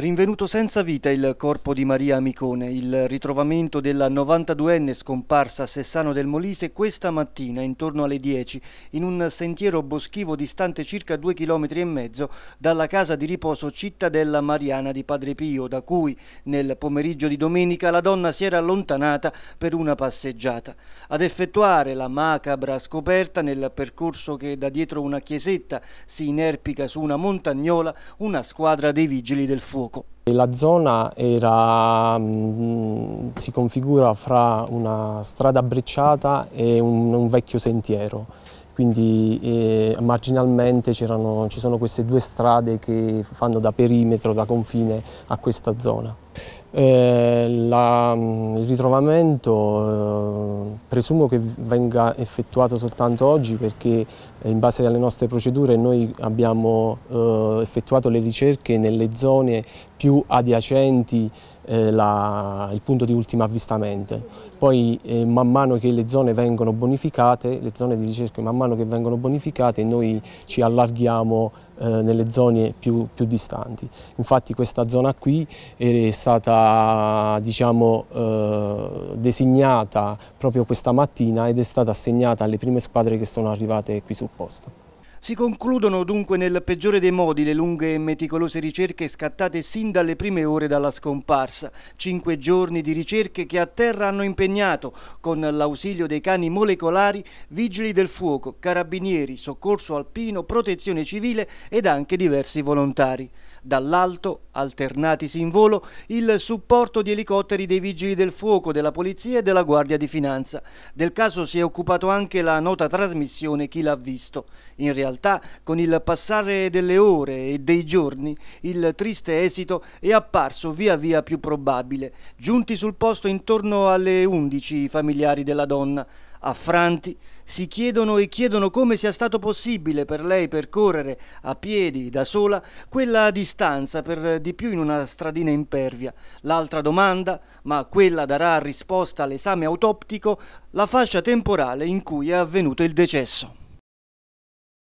Rinvenuto senza vita il corpo di Maria Amicone, il ritrovamento della 92enne scomparsa a Sessano del Molise questa mattina intorno alle 10 in un sentiero boschivo distante circa 2 km e mezzo dalla casa di riposo Cittadella Mariana di Padre Pio, da cui nel pomeriggio di domenica la donna si era allontanata per una passeggiata. Ad effettuare la macabra scoperta nel percorso che da dietro una chiesetta si inerpica su una montagnola una squadra dei vigili del fuoco fuoco. La zona era, mm, si configura fra una strada brecciata e un, un vecchio sentiero, quindi eh, marginalmente ci sono queste due strade che fanno da perimetro, da confine a questa zona. Eh, la, mm, il ritrovamento eh, presumo che venga effettuato soltanto oggi perché eh, in base alle nostre procedure noi abbiamo eh, effettuato le ricerche nelle zone più adiacenti eh, la, il punto di ultimo avvistamento. Poi eh, man mano che le zone vengono bonificate, le zone di ricerca man mano che vengono bonificate noi ci allarghiamo eh, nelle zone più, più, distanti. Infatti questa zona qui è stata diciamo, eh, designata proprio questa mattina ed è stata assegnata alle prime squadre che sono arrivate qui sul posto. Si concludono dunque nel peggiore dei modi le lunghe e meticolose ricerche scattate sin dalle prime ore dalla scomparsa. Cinque giorni di ricerche che a terra hanno impegnato, con l'ausilio dei cani molecolari, vigili del fuoco, carabinieri, soccorso alpino, protezione civile ed anche diversi volontari. Dall'alto, alternatisi in volo, il supporto di elicotteri dei vigili del fuoco, della polizia e della guardia di finanza. Del caso si è occupato anche la nota trasmissione Chi l'ha visto. In realtà realtà con il passare delle ore e dei giorni il triste esito è apparso via via più probabile. Giunti sul posto intorno alle 11 i familiari della donna, affranti, si chiedono e chiedono come sia stato possibile per lei percorrere a piedi da sola quella distanza per di più in una stradina impervia. L'altra domanda, ma quella darà risposta all'esame autoptico, la fascia temporale in cui è avvenuto il decesso.